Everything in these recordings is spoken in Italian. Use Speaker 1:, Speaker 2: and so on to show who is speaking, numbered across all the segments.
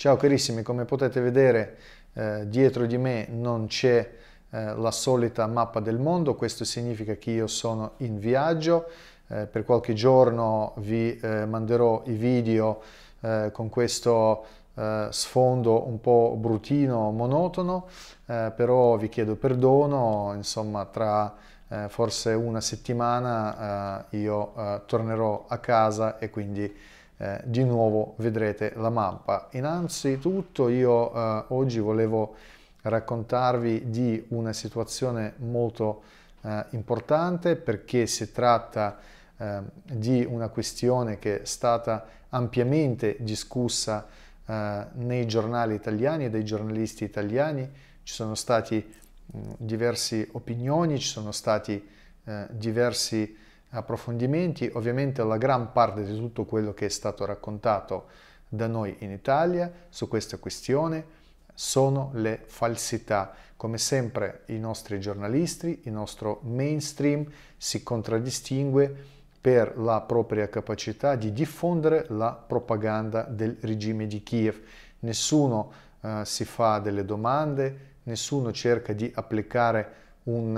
Speaker 1: Ciao carissimi, come potete vedere eh, dietro di me non c'è eh, la solita mappa del mondo, questo significa che io sono in viaggio, eh, per qualche giorno vi eh, manderò i video eh, con questo eh, sfondo un po' brutino, monotono, però vi chiedo perdono, insomma tra forse una settimana io tornerò a casa e quindi eh, di nuovo vedrete la mappa. Innanzitutto io eh, oggi volevo raccontarvi di una situazione molto eh, importante perché si tratta eh, di una questione che è stata ampiamente discussa eh, nei giornali italiani e dai giornalisti italiani. Ci sono stati mh, diverse opinioni, ci sono stati eh, diversi approfondimenti, ovviamente la gran parte di tutto quello che è stato raccontato da noi in Italia su questa questione sono le falsità. Come sempre i nostri giornalisti, il nostro mainstream si contraddistingue per la propria capacità di diffondere la propaganda del regime di Kiev. Nessuno eh, si fa delle domande, nessuno cerca di applicare un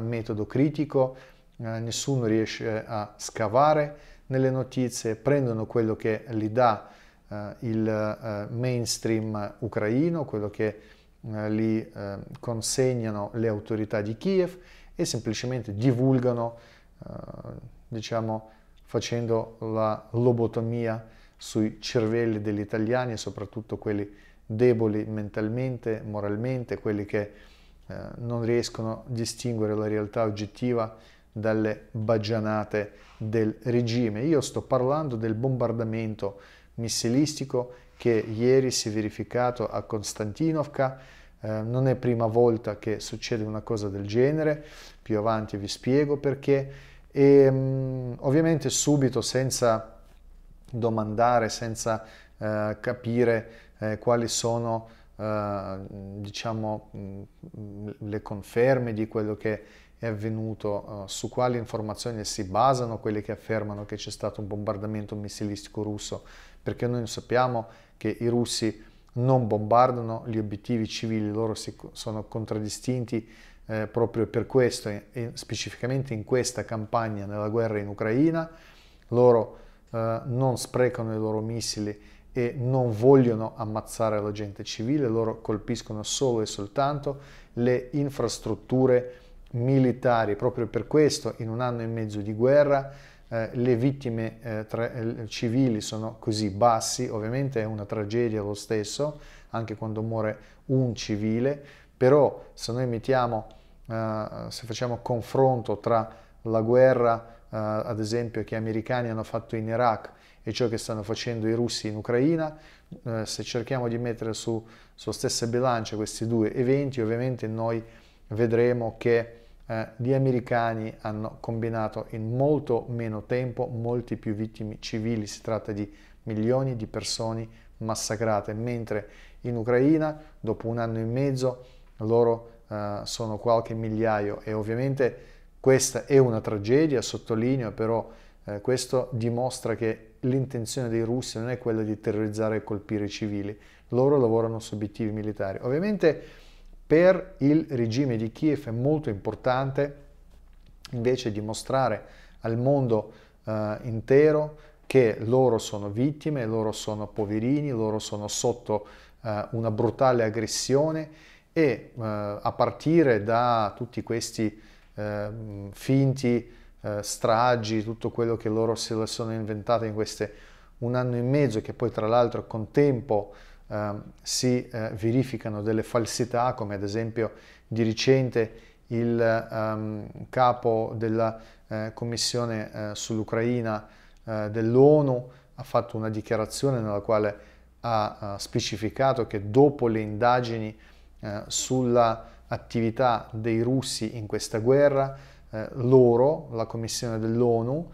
Speaker 1: uh, metodo critico, eh, nessuno riesce a scavare nelle notizie, prendono quello che gli dà eh, il eh, mainstream ucraino, quello che gli consegnano le autorità di Kiev e semplicemente divulgano, diciamo, facendo la lobotomia sui cervelli degli italiani e soprattutto quelli deboli mentalmente, moralmente, quelli che non riescono a distinguere la realtà oggettiva dalle bagianate del regime. Io sto parlando del bombardamento missilistico che ieri si è verificato a Konstantinovka. Eh, non è prima volta che succede una cosa del genere, più avanti vi spiego perché. E, mm, ovviamente subito, senza domandare, senza eh, capire eh, quali sono eh, diciamo, mm, le conferme di quello che è avvenuto, uh, su quali informazioni si basano quelli che affermano che c'è stato un bombardamento missilistico russo, perché noi sappiamo che i russi non bombardano gli obiettivi civili, loro si, sono contraddistinti eh, proprio per questo, e, specificamente in questa campagna, nella guerra in Ucraina, loro eh, non sprecano i loro missili e non vogliono ammazzare la gente civile, loro colpiscono solo e soltanto le infrastrutture militari. Proprio per questo, in un anno e mezzo di guerra, eh, le vittime eh, tra, eh, civili sono così bassi, ovviamente è una tragedia lo stesso, anche quando muore un civile, però se noi mettiamo, eh, se facciamo confronto tra la guerra, eh, ad esempio, che gli americani hanno fatto in Iraq e ciò che stanno facendo i russi in Ucraina, eh, se cerchiamo di mettere su, sulla stessa bilancia questi due eventi, ovviamente noi vedremo che eh, gli americani hanno combinato in molto meno tempo molti più vittime civili, si tratta di milioni di persone massacrate, mentre in Ucraina dopo un anno e mezzo loro eh, sono qualche migliaio e ovviamente questa è una tragedia, sottolineo, però eh, questo dimostra che l'intenzione dei russi non è quella di terrorizzare e colpire i civili, loro lavorano su obiettivi militari. Ovviamente per il regime di Kiev è molto importante invece dimostrare al mondo eh, intero che loro sono vittime, loro sono poverini, loro sono sotto eh, una brutale aggressione e eh, a partire da tutti questi ehm, finti eh, stragi, tutto quello che loro se lo sono inventato in queste un anno e mezzo che poi tra l'altro con tempo eh, si eh, verificano delle falsità, come ad esempio di recente il ehm, capo della eh, commissione eh, sull'Ucraina eh, dell'ONU ha fatto una dichiarazione nella quale ha specificato che dopo le indagini eh, sulla attività dei russi in questa guerra, loro, la commissione dell'ONU,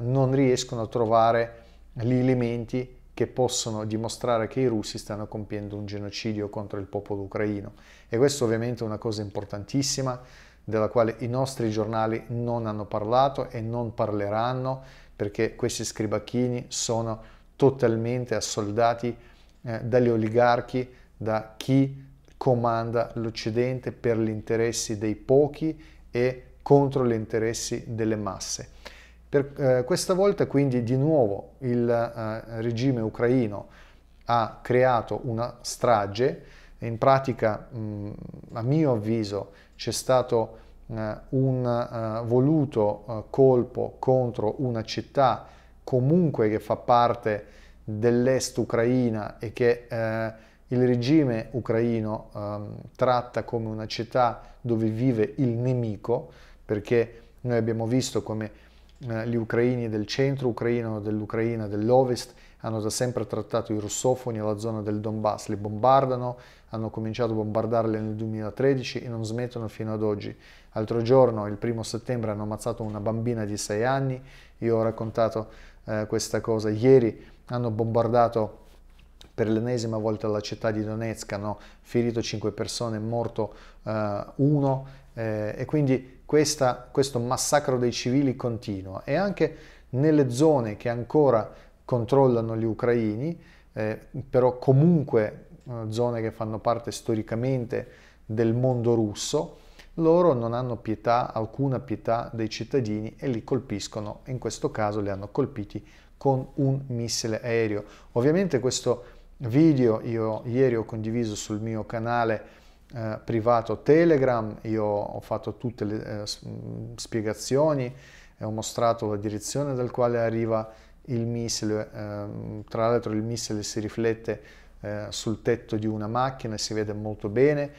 Speaker 1: non riescono a trovare gli elementi che possono dimostrare che i russi stanno compiendo un genocidio contro il popolo ucraino. E questa ovviamente è una cosa importantissima della quale i nostri giornali non hanno parlato e non parleranno perché questi scribacchini sono totalmente assoldati eh, dagli oligarchi, da chi comanda l'Occidente per gli interessi dei pochi e contro gli interessi delle masse. Per, eh, questa volta quindi di nuovo il eh, regime ucraino ha creato una strage, in pratica mh, mm, a mio avviso c'è stato eh, un eh, voluto eh, colpo contro una città comunque che fa parte dell'est ucraina e che eh, il regime ucraino ehm, tratta come una città dove vive il nemico, perché noi abbiamo visto come eh, gli ucraini del centro ucraino, dell'Ucraina, dell'ovest hanno da sempre trattato i russofoni alla zona del Donbass, li bombardano, hanno cominciato a bombardarli nel 2013 e non smettono fino ad oggi. Altro giorno, il primo settembre, hanno ammazzato una bambina di 6 anni, io ho raccontato eh, questa cosa ieri, hanno bombardato per l'ennesima volta la città di Donetsk, hanno ferito 5 persone, morto eh, uno eh, e quindi questa, questo massacro dei civili continua e anche nelle zone che ancora controllano gli ucraini, eh, però comunque eh, zone che fanno parte storicamente del mondo russo, loro non hanno pietà, alcuna pietà dei cittadini e li colpiscono, in questo caso li hanno colpiti con un missile aereo. Ovviamente questo video io ieri ho condiviso sul mio canale eh, privato Telegram, io ho fatto tutte le eh, mm, spiegazioni e eh, ho mostrato la direzione dal quale arriva il missile, eh, tra l'altro il missile si riflette eh, sul tetto di una macchina, e si vede molto bene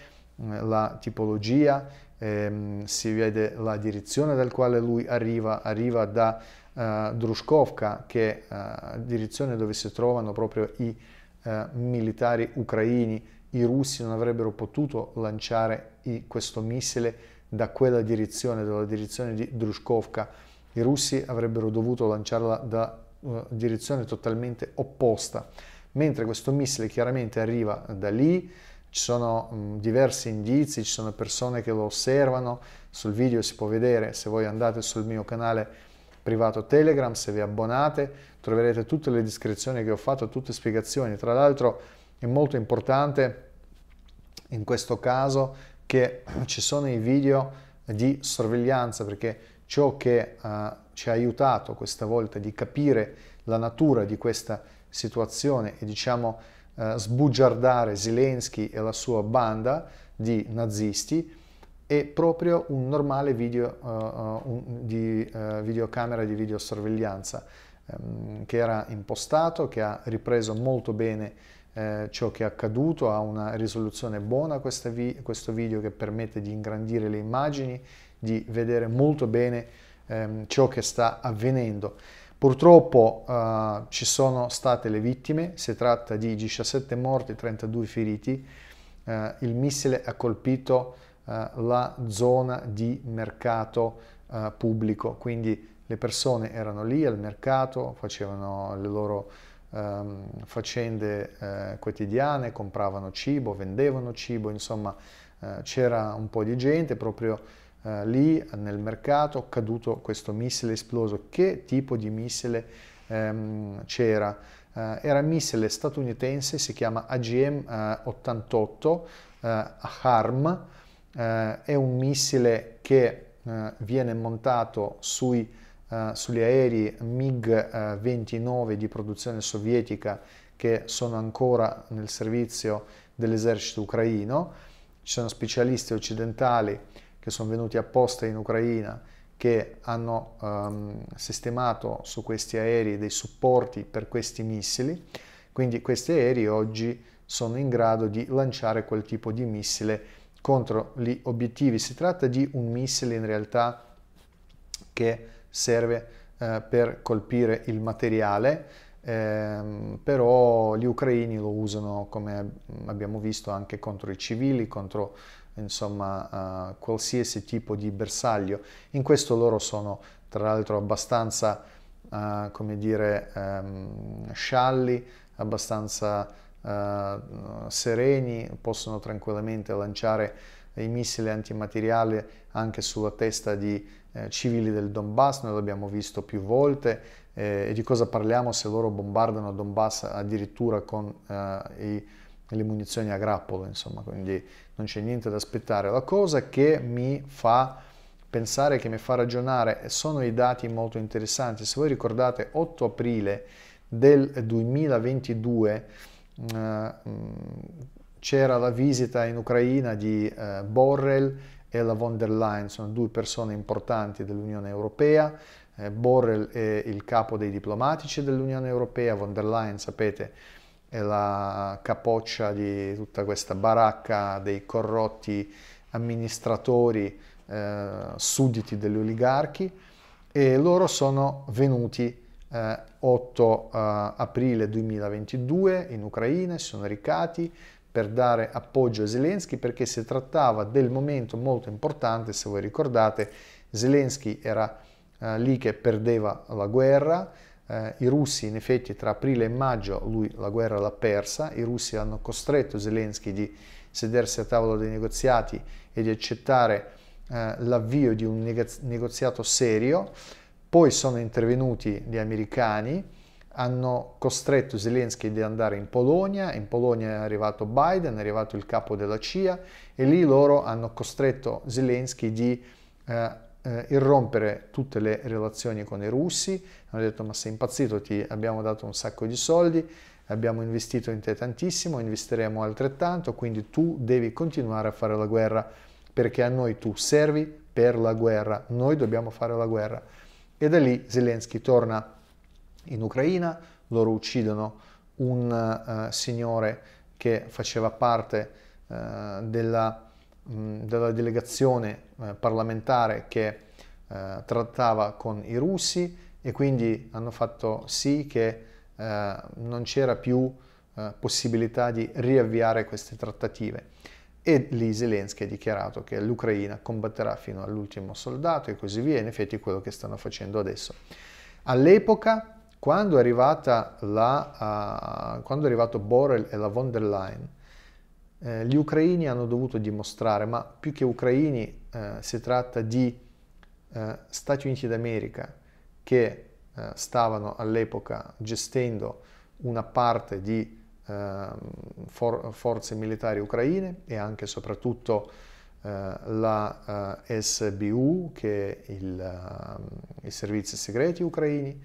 Speaker 1: mm, la tipologia, ehm, si vede la direzione dal quale lui arriva, arriva da eh, Druskovka che è la direzione dove si trovano proprio i militari ucraini i russi non avrebbero potuto lanciare i, questo missile da quella direzione, dalla direzione di Drushkovka. I russi avrebbero dovuto lanciarla da una direzione totalmente opposta, mentre questo missile chiaramente arriva da lì, ci sono mh, mm, diversi indizi, ci sono persone che lo osservano, sul video si può vedere, se voi andate sul mio canale privato Telegram, se vi abbonate troverete tutte le descrizioni che ho fatto, tutte le spiegazioni, tra l'altro è molto importante in questo caso che ci sono i video di sorveglianza perché ciò che uh, ci ha aiutato questa volta di capire la natura di questa situazione e diciamo uh, sbugiardare Zelensky e la sua banda di nazisti è proprio un normale video uh, un, di videocamera di videosorveglianza um, che era impostato, che ha ripreso molto bene eh, ciò che è accaduto, ha una risoluzione buona vi questo video che permette di ingrandire le immagini, di vedere molto bene ehm, ciò che sta avvenendo. Purtroppo eh, ci sono state le vittime, si tratta di 17 morti e 32 feriti. Eh, il missile ha colpito eh, la zona di mercato eh, pubblico, quindi le persone erano lì al mercato, facevano le loro ehm, faccende eh, quotidiane, compravano cibo, vendevano cibo, insomma eh, c'era un po' di gente proprio eh, lì nel mercato, caduto questo missile esploso. Che tipo di missile ehm, c'era? Eh, era un missile statunitense, si chiama AGM-88 eh, HARM, è un missile che viene montato sui eh, sugli aerei MiG-29 eh, di produzione sovietica che sono ancora nel servizio dell'esercito ucraino. Ci sono specialisti occidentali che sono venuti apposta in Ucraina che hanno ehm, sistemato su questi aerei dei supporti per questi missili. Quindi questi aerei oggi sono in grado di lanciare quel tipo di missile contro gli obiettivi. Si tratta di un missile in realtà che serve eh, per colpire il materiale, ehm, però gli ucraini lo usano, come abbiamo visto, anche contro i civili, contro insomma eh, qualsiasi tipo di bersaglio. In questo loro sono tra l'altro abbastanza, eh, come dire, ehm, scialli, abbastanza eh, sereni, possono tranquillamente lanciare i missili antimateriali anche sulla testa di eh, civili del Donbass, noi l'abbiamo visto più volte, eh, e di cosa parliamo se loro bombardano Donbass addirittura con eh, i, le munizioni a grappolo, insomma, quindi non c'è niente da aspettare. La cosa che mi fa pensare, che mi fa ragionare, sono i dati molto interessanti. Se voi ricordate, 8 aprile del 2022 eh, c'era la visita in Ucraina di eh, Borrell e la von der Leyen sono due persone importanti dell'Unione Europea, eh, Borrell è il capo dei diplomatici dell'Unione Europea, von der Leyen sapete è la capoccia di tutta questa baracca dei corrotti amministratori eh, sudditi degli oligarchi e loro sono venuti eh, 8 eh, aprile 2022 in Ucraina, si sono recati per dare appoggio a Zelensky perché si trattava del momento molto importante, se voi ricordate, Zelensky era eh, lì che perdeva la guerra, eh, i russi in effetti tra aprile e maggio lui la guerra l'ha persa, i russi hanno costretto Zelensky di sedersi a tavola dei negoziati e di accettare eh, l'avvio di un negoziato serio, poi sono intervenuti gli americani, hanno costretto Zelensky ad andare in Polonia, in Polonia è arrivato Biden, è arrivato il capo della CIA e lì loro hanno costretto Zelensky di eh, eh, irrompere tutte le relazioni con i russi, hanno detto ma sei impazzito, ti abbiamo dato un sacco di soldi, abbiamo investito in te tantissimo, investiremo altrettanto, quindi tu devi continuare a fare la guerra perché a noi tu servi per la guerra, noi dobbiamo fare la guerra. E da lì Zelensky torna in Ucraina, loro uccidono un uh, signore che faceva parte uh, della, mh, mm, della, delegazione uh, parlamentare che trattava con i russi e quindi hanno fatto sì che non c'era più possibilità di riavviare queste trattative. E lì Zelensky ha dichiarato che l'Ucraina combatterà fino all'ultimo soldato e così via, in effetti è quello che stanno facendo adesso. All'epoca quando è, la, uh, quando è arrivato Borrell e la von der Leyen, eh, gli ucraini hanno dovuto dimostrare, ma più che ucraini eh, si tratta di eh, Stati Uniti d'America che eh, stavano all'epoca gestendo una parte di ehm, for- forze militari ucraine e anche e soprattutto eh, la eh, SBU, che è il, ehm, i servizi segreti ucraini,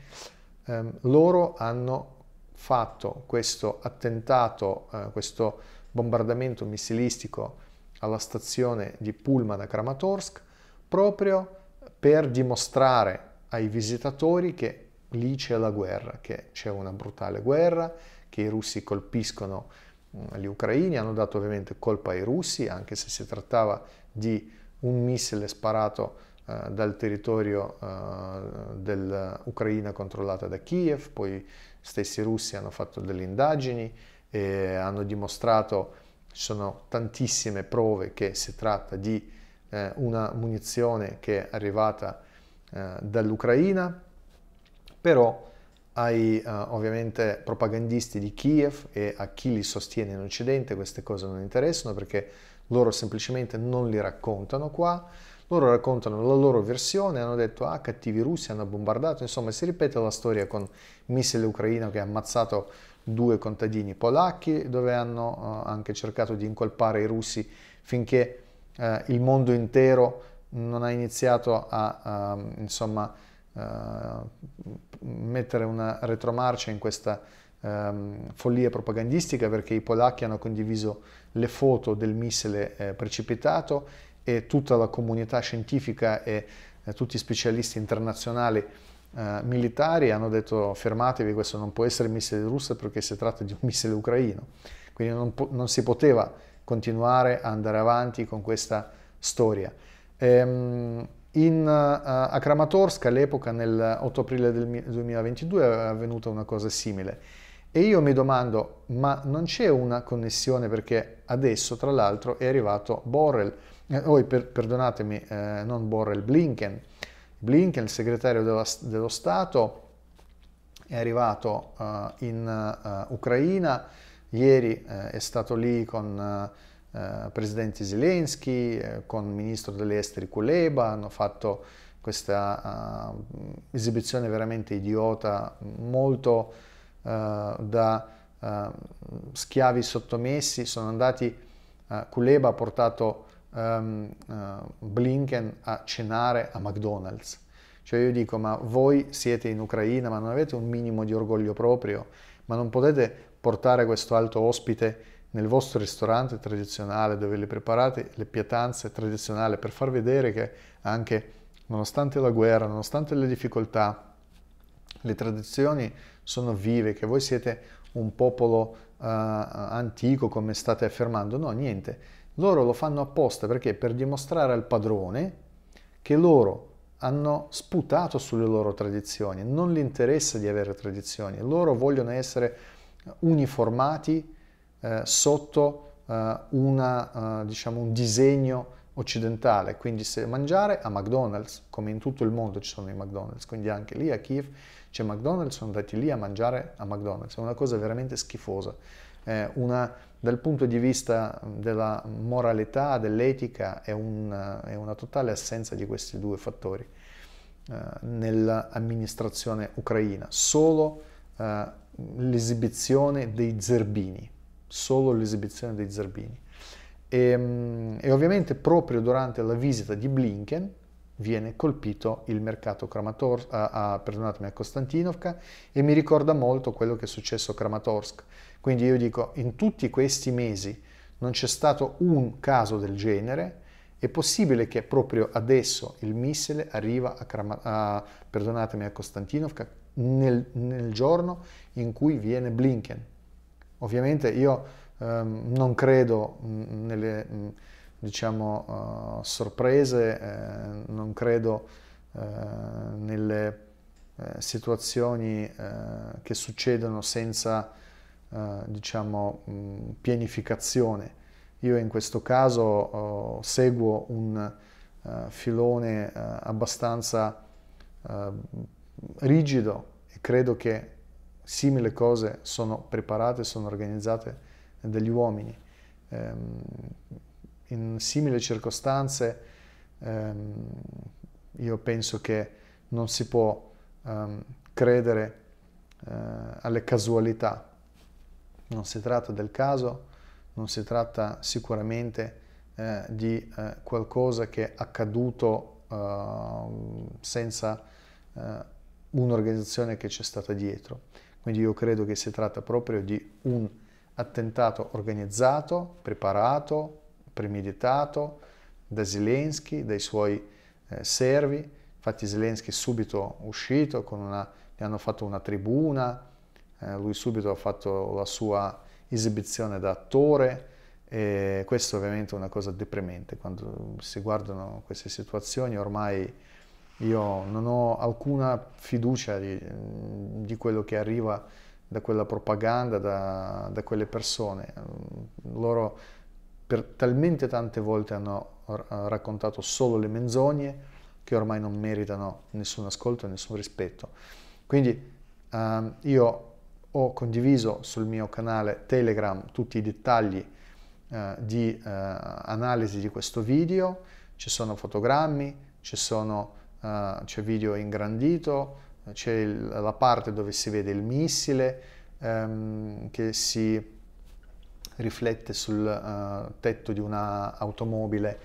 Speaker 1: ehm, loro hanno fatto questo attentato, eh, questo bombardamento missilistico alla stazione di Pullman a Kramatorsk proprio per dimostrare ai visitatori che lì c'è la guerra, che c'è una brutale guerra, che i russi colpiscono mm, gli ucraini, hanno dato ovviamente colpa ai russi, anche se si trattava di un missile sparato eh, dal territorio eh, dell'Ucraina controllata da Kiev, poi stessi russi hanno fatto delle indagini e hanno dimostrato, ci sono tantissime prove che si tratta di eh, una munizione che è arrivata eh, dall'Ucraina, però ai uh, ovviamente propagandisti di Kiev e a chi li sostiene in Occidente queste cose non interessano perché loro semplicemente non li raccontano qua loro raccontano la loro versione, hanno detto ah cattivi russi hanno bombardato, insomma si ripete la storia con missile ucraino che ha ammazzato due contadini polacchi dove hanno eh, anche cercato di incolpare i russi finché eh, il mondo intero non ha iniziato a, a ehm, insomma, a eh, mettere una retromarcia in questa Um, follia propagandistica perché i polacchi hanno condiviso le foto del missile eh, precipitato e tutta la comunità scientifica e eh, tutti gli specialisti internazionali eh, militari hanno detto fermatevi, questo non può essere missile russo perché si tratta di un missile ucraino. Quindi non, po- non si poteva continuare ad andare avanti con questa storia. Ehm, in, uh, a Kramatorsk all'epoca, nell'8 aprile del 2022, è avvenuta una cosa simile. E io mi domando, ma non c'è una connessione perché adesso, tra l'altro, è arrivato Borrell, oh, per, perdonatemi, eh, non Borrell, Blinken. Blinken, il segretario dello, dello Stato, è arrivato uh, in uh, Ucraina, ieri uh, è stato lì con il presidente Zelensky, con il ministro degli esteri Kuleba, hanno fatto questa esibizione veramente idiota, molto da schiavi sottomessi, sono andati, Kuleba ha portato um, uh, Blinken a cenare a McDonald's. Cioè io dico, ma voi siete in Ucraina, ma non avete un minimo di orgoglio proprio, ma non potete portare questo alto ospite nel vostro ristorante tradizionale dove le preparate le pietanze tradizionali per far vedere che anche nonostante la guerra, nonostante le difficoltà, le tradizioni sono vive, che voi siete un popolo uh, antico come state affermando. No, niente loro lo fanno apposta perché per dimostrare al padrone che loro hanno sputato sulle loro tradizioni, non gli interessa di avere tradizioni, loro vogliono essere uniformati eh, sotto eh, una, eh, diciamo un disegno occidentale, quindi se mangiare a McDonald's, come in tutto il mondo ci sono i McDonald's, quindi anche lì a Kiev c'è McDonald's, sono andati lì a mangiare a McDonald's, è una cosa veramente schifosa, una dal punto di vista della moralità, dell'etica, è una, è una totale assenza di questi due fattori eh, nell'amministrazione ucraina. Solo eh, l'esibizione dei zerbini, solo l'esibizione dei zerbini. E, e ovviamente proprio durante la visita di Blinken, viene colpito il mercato Kramatorsk, a, a, a Costantinovka e mi ricorda molto quello che è successo a Kramatorsk. Quindi io dico, in tutti questi mesi non c'è stato un caso del genere, è possibile che proprio adesso il missile arriva a, Krama, a, perdonatemi, a Costantinovka nel, nel giorno in cui viene Blinken. Ovviamente io ehm, non credo mh, mm, nelle... Mh, mm, diciamo, uh, sorprese, eh, non credo eh, nelle eh, situazioni eh, che succedono senza eh, diciamo, mh, pianificazione. Io in questo caso oh, seguo un uh, filone uh, abbastanza uh, rigido e credo che simili cose sono preparate, sono organizzate dagli uomini. Um, in simili circostanze ehm, io penso che non si può ehm, credere eh, alle casualità. Non si tratta del caso, non si tratta sicuramente eh, di eh, qualcosa che è accaduto eh, senza eh, un'organizzazione che c'è stata dietro. Quindi io credo che si tratta proprio di un attentato organizzato, preparato, premeditato da Zelensky, dai suoi eh, servi. Infatti Zelensky è subito uscito, una, gli hanno fatto una tribuna, eh, lui subito ha fatto la sua esibizione da attore e questo ovviamente è una cosa deprimente quando si guardano queste situazioni ormai io non ho alcuna fiducia di, di quello che arriva da quella propaganda, da, da quelle persone. Loro per talmente tante volte hanno eh, raccontato solo le menzogne che ormai non meritano nessun ascolto e nessun rispetto. Quindi ehm, io ho condiviso sul mio canale Telegram tutti i dettagli eh, di eh, analisi di questo video, ci sono fotogrammi, sono, eh, c'è video ingrandito, c'è il, la parte dove si vede il missile ehm, che si riflette sul uh, tetto di un'automobile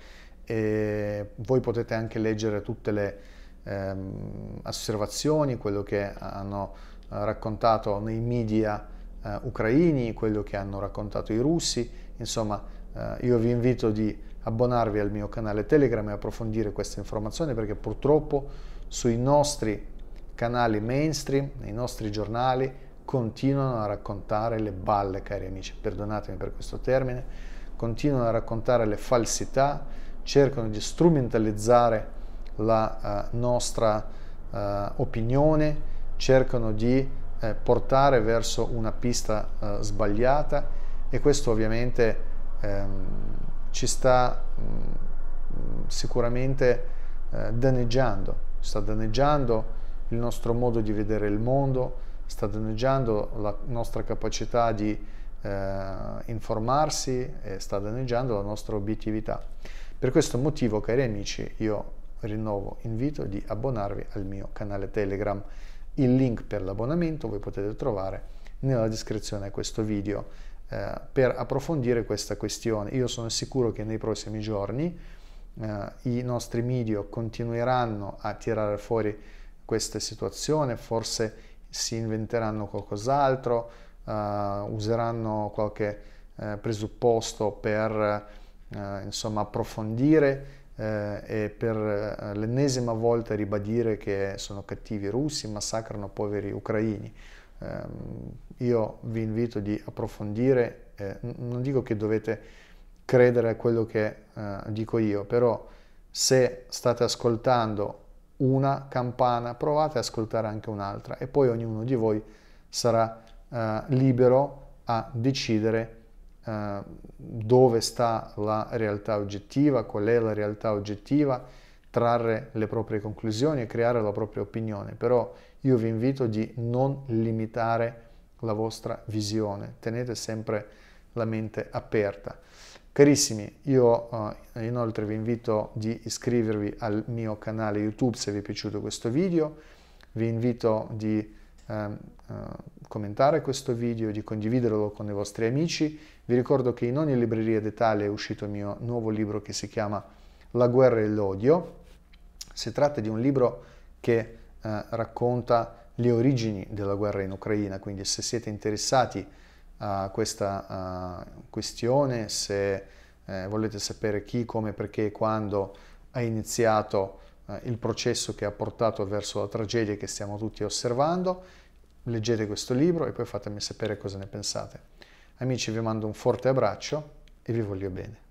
Speaker 1: e voi potete anche leggere tutte le ehm, osservazioni, quello che hanno eh, raccontato nei media eh, ucraini, quello che hanno raccontato i russi, insomma eh, io vi invito di abbonarvi al mio canale Telegram e approfondire queste informazioni perché purtroppo sui nostri canali mainstream, nei nostri giornali, continuano a raccontare le balle, cari amici, perdonatemi per questo termine, continuano a raccontare le falsità, cercano di strumentalizzare la uh, nostra uh, opinione, cercano di uh, portare verso una pista sbagliata e questo ovviamente um, ci sta um, sicuramente danneggiando, sta danneggiando il nostro modo di vedere il mondo, sta danneggiando la nostra capacità di eh, informarsi e sta danneggiando la nostra obiettività. Per questo motivo, cari amici, io rinnovo invito di abbonarvi al mio canale Telegram. Il link per l'abbonamento voi potete trovare nella descrizione a questo video eh, per approfondire questa questione. Io sono sicuro che nei prossimi giorni eh, i nostri video continueranno a tirare fuori questa situazione, forse si inventeranno qualcos'altro, uh, useranno qualche uh, presupposto per eh, insomma, approfondire e per l'ennesima volta ribadire che sono cattivi russi, massacrano poveri ucraini. Ehm, io vi invito di approfondire, non dico che dovete credere a quello che dico io, però se state ascoltando una campana, provate ad ascoltare anche un'altra e poi ognuno di voi sarà uh, libero a decidere uh, dove sta la realtà oggettiva, qual è la realtà oggettiva, trarre le proprie conclusioni e creare la propria opinione, però io vi invito di non limitare la vostra visione, tenete sempre la mente aperta. Carissimi, io eh, inoltre vi invito di iscrivervi al mio canale YouTube se vi è piaciuto questo video, vi invito di ehm, eh, commentare questo video, di condividerlo con i vostri amici. Vi ricordo che in ogni libreria d'Italia è uscito il mio nuovo libro che si chiama La guerra e l'odio. Si tratta di un libro che eh, racconta le origini della guerra in Ucraina, quindi se siete interessati a questa uh, questione, se eh, volete sapere chi, come, perché e quando ha iniziato eh, il processo che ha portato verso la tragedia che stiamo tutti osservando, leggete questo libro e poi fatemi sapere cosa ne pensate. Amici vi mando un forte abbraccio e vi voglio bene.